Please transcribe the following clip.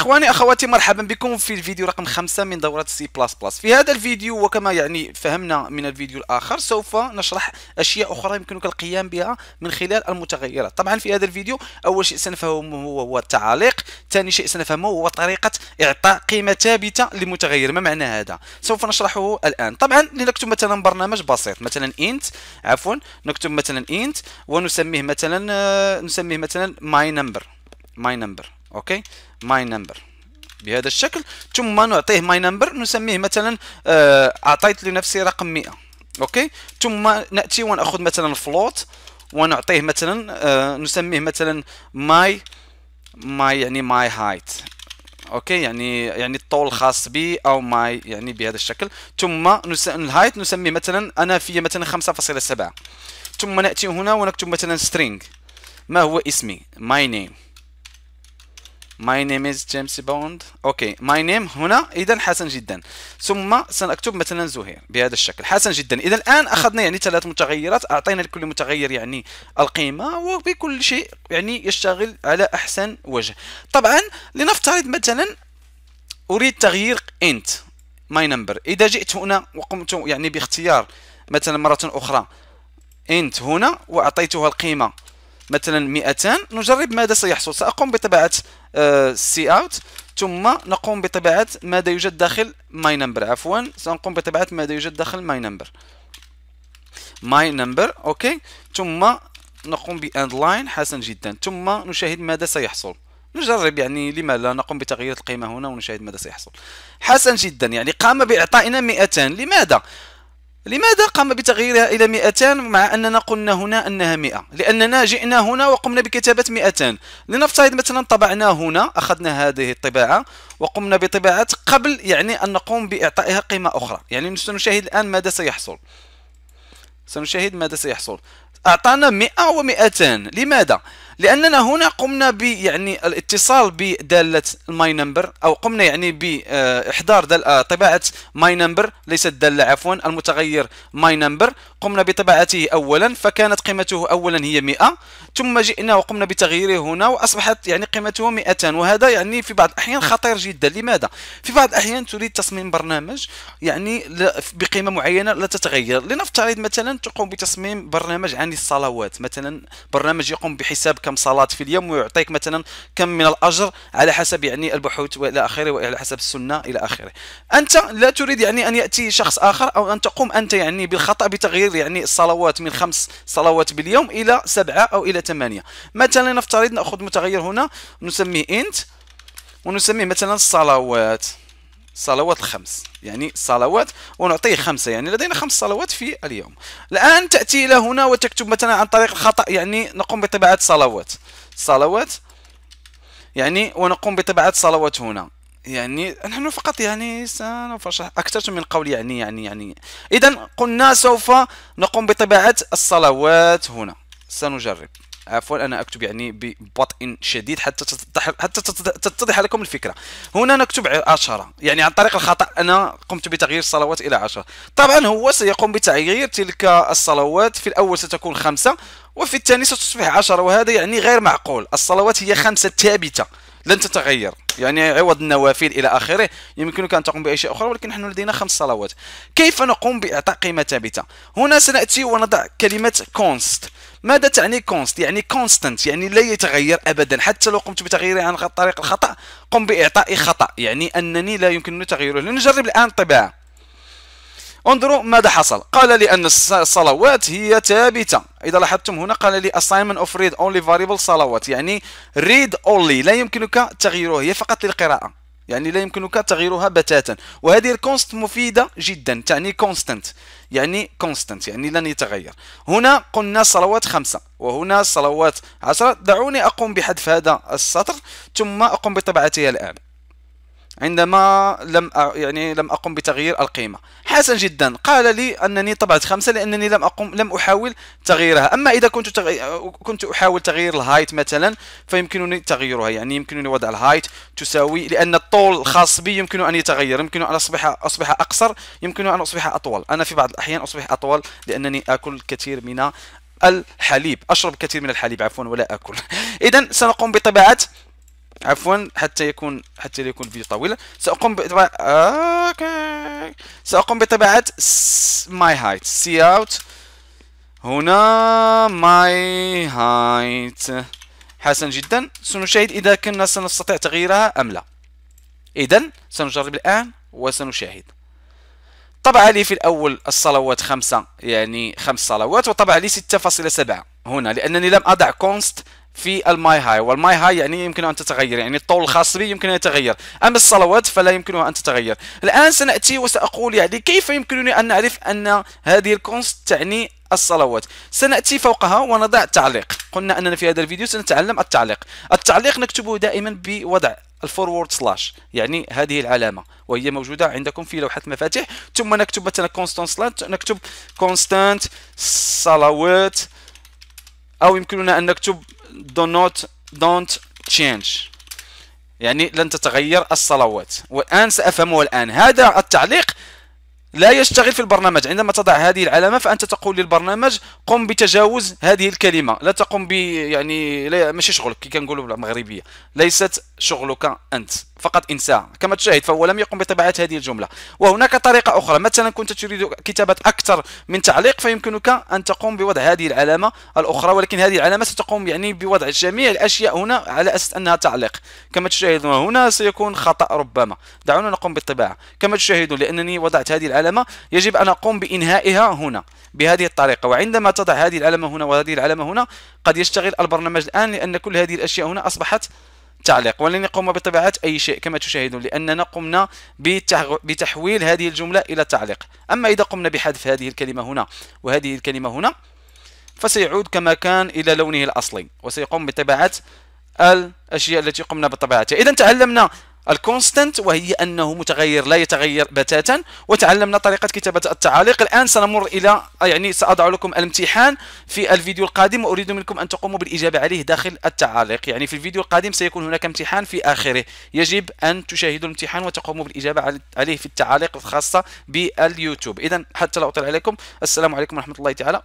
اخواني اخواتي مرحبا بكم في الفيديو رقم خمسة من دورة سي بلاس بلاس في هذا الفيديو وكما يعني فهمنا من الفيديو الاخر سوف نشرح اشياء اخرى يمكنك القيام بها من خلال المتغيرات طبعا في هذا الفيديو اول شيء سنفهمه هو التعاليق ثاني شيء سنفهمه هو طريقة اعطاء قيمة ثابتة لمتغير ما معنى هذا سوف نشرحه الان طبعا لنكتب مثلا برنامج بسيط مثلا انت عفوا نكتب مثلا انت ونسميه مثلا آه، نسميه مثلا ماي نمبر ماي نمبر اوكي ماي نمبر بهذا الشكل ثم نعطيه ماي نمبر نسميه مثلا آه اعطيت لنفسي رقم 100 اوكي ثم ناتي وناخذ مثلا فلوت ونعطيه مثلا آه نسميه مثلا ماي ماي يعني ماي هايت اوكي يعني يعني الطول الخاص بي او ماي يعني بهذا الشكل ثم نس... الهايت نسميه مثلا انا في مثلا 5.7 ثم ناتي هنا ونكتب مثلا string ما هو اسمي my name My name is James Bond. اوكي okay. my name هنا اذا حسن جدا. ثم سنكتب مثلا زهير بهذا الشكل. حسن جدا. اذا الان اخذنا يعني ثلاث متغيرات اعطينا لكل متغير يعني القيمه وبكل شيء يعني يشتغل على احسن وجه. طبعا لنفترض مثلا اريد تغيير انت ماي نمبر اذا جئت هنا وقمت يعني باختيار مثلا مره اخرى انت هنا واعطيتها القيمه مثلا 200 نجرب ماذا سيحصل ساقوم بطباعه آه، سي اوت ثم نقوم بطباعه ماذا يوجد داخل ماي نمبر عفوا سنقوم بطباعه ماذا يوجد داخل ماي نمبر ماي نمبر اوكي ثم نقوم باند لاين حسن جدا ثم نشاهد ماذا سيحصل نجرب يعني لما لا نقوم بتغيير القيمه هنا ونشاهد ماذا سيحصل حسن جدا يعني قام باعطائنا 200 لماذا لماذا قام بتغييرها إلى 200 مع أننا قلنا هنا أنها 100 لأننا جئنا هنا وقمنا بكتابة 200 لنفترض مثلا طبعنا هنا أخذنا هذه الطباعة وقمنا بطباعة قبل يعني أن نقوم بإعطائها قيمة أخرى يعني سنشاهد الآن ماذا سيحصل سنشاهد ماذا سيحصل أعطانا 100 و200 لماذا؟ لاننا هنا قمنا ب يعني الاتصال بداله الماي نمبر او قمنا يعني باحضار آه، آه، طباعه ماي نمبر ليست داله عفوا المتغير ماي نمبر قمنا بطباعته اولا فكانت قيمته اولا هي 100 ثم جئنا وقمنا بتغييره هنا واصبحت يعني قيمته 200 وهذا يعني في بعض الاحيان خطير جدا لماذا في بعض الاحيان تريد تصميم برنامج يعني بقيمه معينه لا تتغير لنفترض مثلا تقوم بتصميم برنامج عن الصلوات مثلا برنامج يقوم بحساب كم صلاه في اليوم ويعطيك مثلا كم من الاجر على حسب يعني البحوث والى اخره وعلى حسب السنه الى اخره انت لا تريد يعني ان ياتي شخص اخر او ان تقوم انت يعني بالخطا بتغيير يعني الصلوات من خمس صلوات باليوم الى سبعه او الى ثمانيه مثلا نفترض ناخذ متغير هنا نسميه انت ونسميه مثلا الصلوات صلوات الخمس يعني صلوات ونعطيه خمسة يعني لدينا خمس صلوات في اليوم الآن تأتي إلى هنا وتكتب مثلا عن طريق الخطأ يعني نقوم بطباعة صلوات صلوات يعني ونقوم بطباعة صلوات هنا يعني نحن فقط يعني سنفشح أكثر من قول يعني يعني يعني إذا قلنا سوف نقوم بطباعة الصلوات هنا سنجرب عفوا انا اكتب يعني ببطء شديد حتى تتضح حتى تتضح لكم الفكره هنا نكتب 10 يعني عن طريق الخطا انا قمت بتغيير الصلوات الى 10 طبعا هو سيقوم بتغيير تلك الصلوات في الاول ستكون خمسة وفي الثاني ستصبح 10 وهذا يعني غير معقول الصلوات هي خمسة ثابته لن تتغير يعني عوض النوافل الى اخره يمكنك ان تقوم باي شيء اخر ولكن نحن لدينا خمس صلوات كيف نقوم باعطاء قيمه ثابته هنا سناتي ونضع كلمه كونست ماذا تعني كونست يعني كونستنت يعني لا يتغير ابدا حتى لو قمت بتغييره عن طريق الخطا قم باعطاء خطا يعني انني لا يمكنني تغييره لنجرب الان طباعه انظروا ماذا حصل قال لي أن الصلوات هي ثابتة إذا لاحظتم هنا قال لي assignment of read only variable صلوات يعني read only لا يمكنك تغييرها هي فقط للقراءة يعني لا يمكنك تغييرها بتاتا وهذه الكونست مفيدة جدا تعني كونستنت يعني كونستنت يعني لن يتغير هنا قلنا صلوات خمسة وهنا صلوات عشرة دعوني أقوم بحذف هذا السطر ثم أقوم بطبعتها الآن عندما لم يعني لم اقم بتغيير القيمه حسن جدا قال لي انني طبعت خمسة لانني لم اقم لم احاول تغييرها اما اذا كنت تغي... كنت احاول تغيير الهايت مثلا فيمكنني تغييرها يعني يمكنني وضع الهايت تساوي لان الطول الخاص بي يمكن ان يتغير يمكن ان اصبح اصبح اقصر يمكن ان اصبح اطول انا في بعض الاحيان اصبح اطول لانني اكل الكثير من الحليب اشرب كثير من الحليب عفوا ولا اكل اذا سنقوم بطباعه عفوا حتى يكون حتى يكون الفيديو طويلا ساقوم بطبع اوكي ساقوم بطباعه ماي هايت سي اوت هنا ماي هايت حسن جدا سنشاهد اذا كنا سنستطيع تغييرها ام لا اذا سنجرب الان وسنشاهد طبع لي في الأول الصلوات خمسة يعني خمس صلوات وطبع لي 6.7 هنا لأنني لم أضع كونست في الماي هاي والماي هاي يعني يمكن ان تتغير يعني الطول الخاص بي يمكن ان يتغير اما الصلوات فلا يمكنها ان تتغير الان سناتي وساقول يعني كيف يمكنني ان نعرف ان هذه الكونست تعني الصلوات سناتي فوقها ونضع تعليق قلنا اننا في هذا الفيديو سنتعلم التعليق التعليق نكتبه دائما بوضع الفورورد سلاش يعني هذه العلامه وهي موجوده عندكم في لوحه مفاتيح ثم نكتب مثلا كونستانت نكتب كونستانت صلوات او يمكننا ان نكتب do not don't change يعني لن تتغير الصلوات والآن سأفهمه الآن هذا التعليق لا يشتغل في البرنامج عندما تضع هذه العلامه فانت تقول للبرنامج قم بتجاوز هذه الكلمه لا تقم ب يعني لا ماشي شغلك كي كنقولوا بالمغربيه ليست شغلك انت فقط انسى كما تشاهد فهو لم يقم بطباعه هذه الجمله وهناك طريقه اخرى مثلا كنت تريد كتابه اكثر من تعليق فيمكنك ان تقوم بوضع هذه العلامه الاخرى ولكن هذه العلامه ستقوم يعني بوضع جميع الاشياء هنا على اساس انها تعليق كما تشاهدون هنا سيكون خطا ربما دعونا نقوم بالطباعه كما تشاهدون لانني وضعت هذه العلامة العلامة يجب أن أقوم بإنهائها هنا بهذه الطريقة وعندما تضع هذه العلامة هنا وهذه العلامة هنا قد يشتغل البرنامج الآن لأن كل هذه الأشياء هنا أصبحت تعليق ولن يقوم بطباعة أي شيء كما تشاهدون لأننا قمنا بتحويل هذه الجملة إلى تعليق أما إذا قمنا بحذف هذه الكلمة هنا وهذه الكلمة هنا فسيعود كما كان إلى لونه الأصلي وسيقوم بطباعة الأشياء التي قمنا بطباعتها إذا تعلمنا الكونستنت وهي أنه متغير لا يتغير بتاتا وتعلمنا طريقة كتابة التعاليق الآن سنمر إلى يعني سأضع لكم الامتحان في الفيديو القادم وأريد منكم أن تقوموا بالإجابة عليه داخل التعاليق يعني في الفيديو القادم سيكون هناك امتحان في آخره يجب أن تشاهدوا الامتحان وتقوموا بالإجابة عليه في التعاليق الخاصة باليوتيوب إذا حتى لا أطيل عليكم السلام عليكم ورحمة الله تعالى